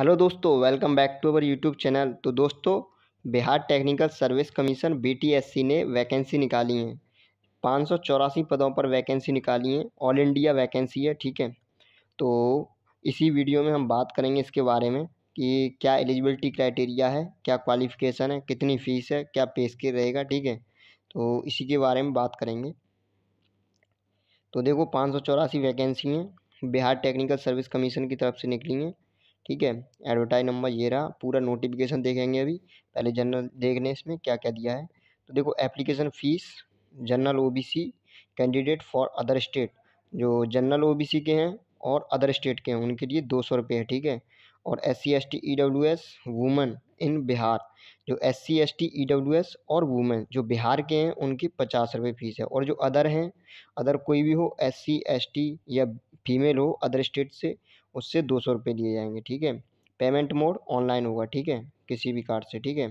hello दोस्तों welcome back to our YouTube channel तो दोस्तों Bihar technical service commission BTSC ने वैकेंसी निकाली है पाँच सौ चौरासी पदों पर वैकेंसी निकाली है ऑल इंडिया वैकेंसी है ठीक है तो इसी वीडियो में हम बात करेंगे इसके बारे में कि क्या एलिजिबिलिटी क्राइटेरिया है क्या क्वालिफ़िकेशन है कितनी फ़ीस है क्या पे स्केल रहेगा ठीक है तो इसी के बारे में बात करेंगे तो देखो पाँच सौ चौरासी वैकेंसी हैं बिहार टेक्निकल सर्विस कमीशन की तरफ से निकली हैं ठीक है एडवर्टाइज नंबर ये रहा पूरा नोटिफिकेशन देखेंगे अभी पहले जनरल देखने इसमें क्या क्या दिया है तो देखो application fees general OBC candidate for other state जो जनरल ओबीसी के हैं और अदर स्टेट के हैं उनके लिए दो सौ रुपये है ठीक है और S C S T E W S women in Bihar जो S C S T E W S और वुमेन जो बिहार के हैं उनकी पचास रुपये फ़ीस है और जो अदर हैं अदर कोई भी हो एस सी एस टी या फीमेल हो अदर स्टेट से उससे दो सौ रुपये लिए जाएंगे ठीक है पेमेंट मोड ऑनलाइन होगा ठीक है किसी भी कार्ड से ठीक है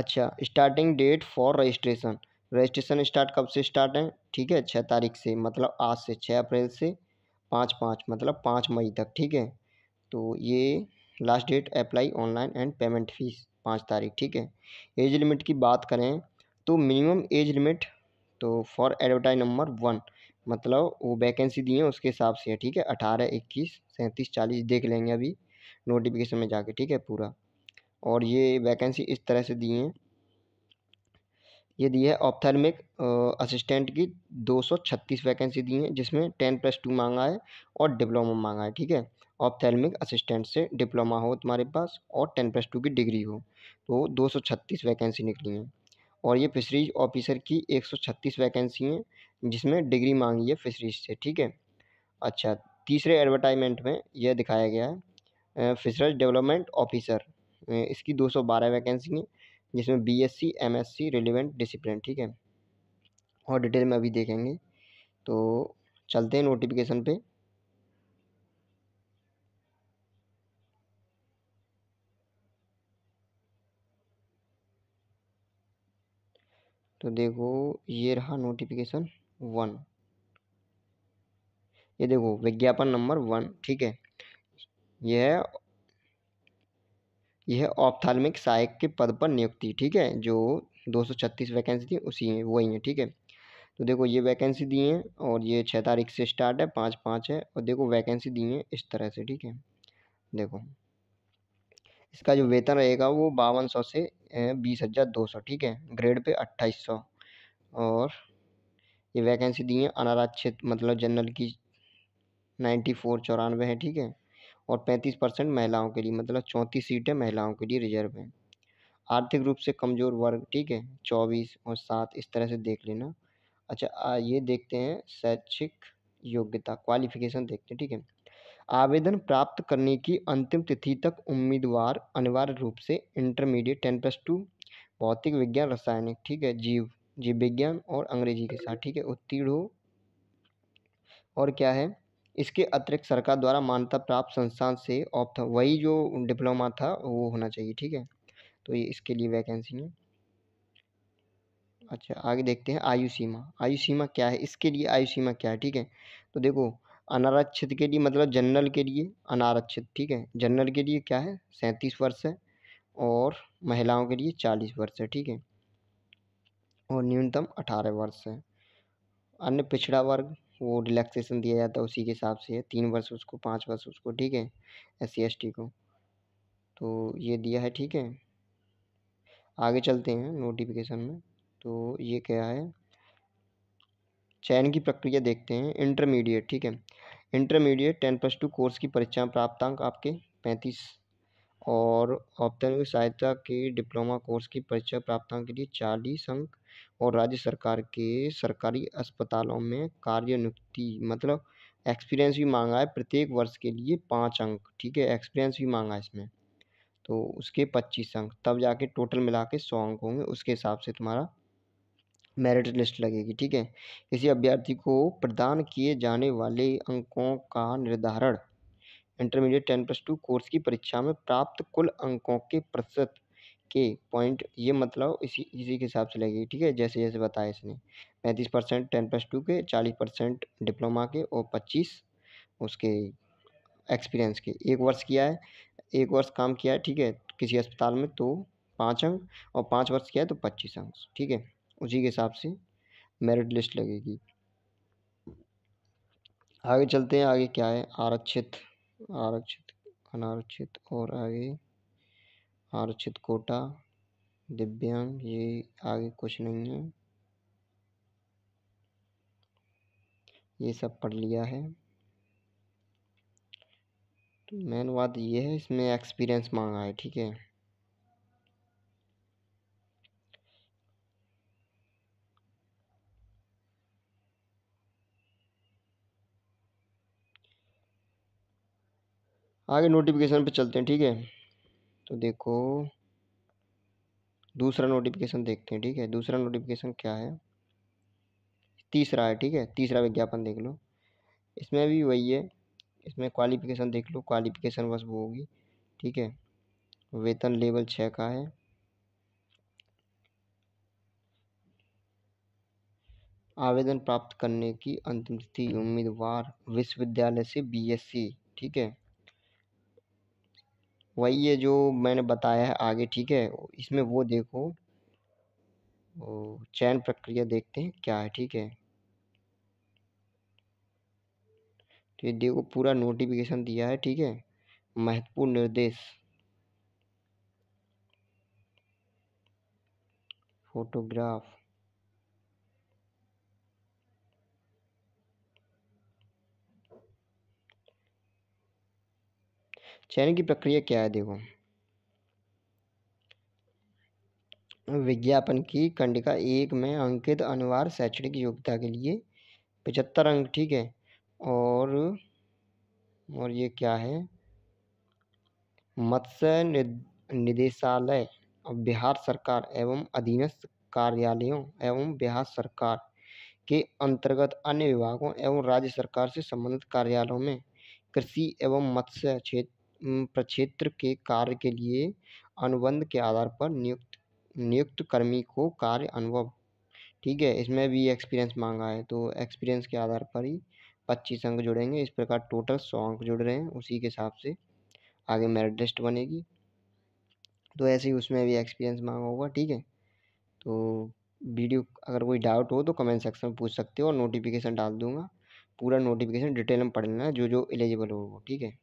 अच्छा starting date for registration registration start कब से स्टार्ट है ठीक है छः तारीख से मतलब आज से छः अप्रैल से पाँच पाँच मतलब पाँच मई तक ठीक है तो ये last date apply online and payment fees पाँच तारीख ठीक है एज लिमिट की बात करें तो मिनिमम एज लिमिट तो फॉर एडवर्टाइज नंबर वन मतलब वो वैकेंसी दी है उसके हिसाब से है ठीक है अठारह इक्कीस सैंतीस चालीस देख लेंगे अभी नोटिफिकेशन में जाके ठीक है पूरा और ये वैकेंसी इस तरह से दी है ये दी है ऑप्थर्मिक असिस्टेंट की छत्तीस वैकेंसी दी है जिसमें टेन प्लस टू मांगा है और डिप्लोमा मांगा है ठीक है ऑप्थर्मिक असिस्टेंट से डिप्लोमा हो तुम्हारे पास और टेन प्लस टू की डिग्री हो तो छत्तीस वैकेंसी निकली हैं और ये फिशरीज ऑफिसर की छत्तीस वैकेंसी हैं जिसमें डिग्री मांगी है फिशरीज से ठीक है अच्छा तीसरे एडवर्टाइजमेंट में यह दिखाया गया है फिशरज डेवलपमेंट ऑफिसर इसकी 212 वैकेंसी है जिसमें बीएससी एमएससी रिलेवेंट डिसिप्लिन ठीक है और डिटेल में अभी देखेंगे तो चलते हैं नोटिफिकेशन पे तो देखो ये रहा नोटिफिकेशन वन ये देखो विज्ञापन नंबर वन ठीक है यह यह ऑप्थाल्मिक सहायक के पद पर नियुक्ति ठीक है जो 236 वैकेंसी थी उसी है वही है ठीक है तो देखो ये वैकेंसी दी है और ये छः तारीख से स्टार्ट है पाँच पाँच है और देखो वैकेंसी दी है इस तरह से ठीक है देखो इसका जो वेतन रहेगा वो बावन सौ से बीस हज़ार दो सौ ठीक है ग्रेड पे अट्ठाईस सौ और ये वैकेंसी दी है अनारक्षित मतलब जनरल की नाइन्टी फोर चौरानवे है ठीक है और पैंतीस परसेंट महिलाओं के लिए मतलब चौंतीस सीटें महिलाओं के लिए रिजर्व है आर्थिक रूप से कमज़ोर वर्ग ठीक है चौबीस और सात इस तरह से देख लेना अच्छा ये देखते हैं शैक्षिक योग्यता क्वालिफिकेशन देखते हैं ठीक है आवेदन प्राप्त करने की अंतिम तिथि तक उम्मीदवार अनिवार्य रूप से इंटरमीडिएट टेन प्लस टू भौतिक विज्ञान रासायनिक ठीक है जीव जी विज्ञान और अंग्रेजी के साथ ठीक है उत्तीर्ण हो और क्या है इसके अतिरिक्त सरकार द्वारा मान्यता प्राप्त संस्थान से ऑप था वही जो डिप्लोमा था वो होना चाहिए ठीक है तो ये इसके लिए वैकेंसी है अच्छा आगे देखते हैं आयु सीमा आयु सीमा क्या है इसके लिए आयु सीमा क्या है ठीक है तो देखो अनारक्षित के लिए मतलब जनरल के लिए अनारक्षित ठीक है जनरल के लिए क्या है सैंतीस वर्ष है और महिलाओं के लिए चालीस वर्ष है ठीक है और न्यूनतम अठारह वर्ष है अन्य पिछड़ा वर्ग वो रिलैक्सेशन दिया जाता है उसी के हिसाब से तीन वर्ष उसको पाँच वर्ष उसको ठीक है एस सी को तो ये दिया है ठीक है आगे चलते हैं नोटिफिकेशन में तो ये क्या है चयन की प्रक्रिया देखते हैं इंटरमीडिएट ठीक है intermediate ten plus two course की परीक्षा प्राप्तांक आपके पैंतीस और औपचारिक सहायता के डिप्लोमा कोर्स की परीक्षा प्राप्तांक के लिए चालीस अंक और राज्य सरकार के सरकारी अस्पतालों में कार्यनियुक्ति मतलब एक्सपीरियंस भी मांगा है प्रत्येक वर्ष के लिए पाँच अंक ठीक है एक्सपीरियंस भी मांगा है इसमें तो उसके पच्चीस अंक तब जाके टोटल मिला के सौ अंक होंगे उसके हिसाब से तुम्हारा मेरिट लिस्ट लगेगी ठीक है किसी अभ्यर्थी को प्रदान किए जाने वाले अंकों का निर्धारण intermediate ten plus two course की परीक्षा में प्राप्त कुल अंकों के प्रतिशत के पॉइंट ये मतलब इसी इसी के हिसाब से लगेगी ठीक है जैसे जैसे बताया इसने पैंतीस परसेंट टेन प्लस टू के चालीस परसेंट डिप्लोमा के और पच्चीस उसके एक्सपीरियंस के एक वर्ष किया है एक वर्ष काम किया है ठीक है किसी अस्पताल में तो पाँच अंक और पाँच वर्ष किया है तो पच्चीस अंक ठीक है उसी के हिसाब से मेरिट लिस्ट लगेगी आगे चलते हैं आगे क्या है आरक्षित आरक्षित अनारक्षित और आगे आरक्षित कोटा दिव्यांग ये आगे कुछ नहीं है ये सब पढ़ लिया है तो मेन बात ये है इसमें एक्सपीरियंस मांगा है ठीक है आगे नोटिफिकेशन पे चलते हैं ठीक है तो देखो दूसरा नोटिफिकेशन देखते हैं ठीक है दूसरा नोटिफिकेशन क्या है तीसरा है ठीक है तीसरा विज्ञापन देख लो इसमें भी वही है इसमें क्वालिफिकेशन देख लो क्वालिफिकेशन बस वो होगी ठीक है वेतन लेवल छः का है आवेदन प्राप्त करने की अंतिम तिथि उम्मीदवार विश्वविद्यालय से बीएससी ठीक है वही है जो मैंने बताया है आगे ठीक है इसमें वो देखो चयन प्रक्रिया देखते हैं क्या है ठीक है तो ये देखो पूरा नोटिफिकेशन दिया है ठीक है महत्वपूर्ण निर्देश फोटोग्राफ चयन की प्रक्रिया क्या है देखो विज्ञापन की खंडिका एक में अंकित अनुवार शैक्षणिक योग्यता के लिए पचहत्तर अंक ठीक है और और ये क्या है मत्स्य निदेशालय बिहार सरकार एवं अधीनस्थ कार्यालयों एवं बिहार सरकार के अंतर्गत अन्य विभागों एवं राज्य सरकार से संबंधित कार्यालयों में कृषि एवं मत्स्य क्षेत्र प्रक्षेत्र के कार्य के लिए अनुबंध के आधार पर नियुक्त नियुक्त कर्मी को कार्य अनुभव ठीक है इसमें भी एक्सपीरियंस मांगा है तो एक्सपीरियंस के आधार पर ही पच्चीस अंक जुड़ेंगे इस प्रकार टोटल सौ अंक जुड़ रहे हैं उसी के हिसाब से आगे मेरिट लिस्ट बनेगी तो ऐसे ही उसमें भी एक्सपीरियंस मांगा होगा ठीक है तो वीडियो अगर कोई डाउट हो तो कमेंट सेक्शन में पूछ सकते हो और नोटिफिकेशन डाल दूंगा पूरा नोटिफिकेशन डिटेल में पढ़ लेना जो जो एलिजिबल हो ठीक है